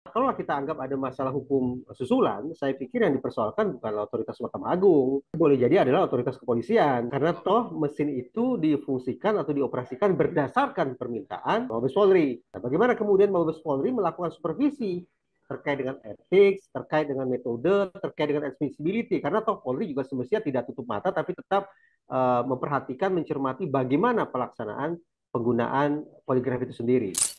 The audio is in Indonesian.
Kalau kita anggap ada masalah hukum susulan, saya pikir yang dipersoalkan bukanlah otoritas Mahkamah Agung. Boleh jadi adalah otoritas kepolisian. Karena toh mesin itu difungsikan atau dioperasikan berdasarkan permintaan Mabes Polri. Nah, bagaimana kemudian Mabes Polri melakukan supervisi terkait dengan etik, terkait dengan metode, terkait dengan admissibility. Karena toh Polri juga semestinya tidak tutup mata, tapi tetap uh, memperhatikan, mencermati bagaimana pelaksanaan penggunaan poligraf itu sendiri.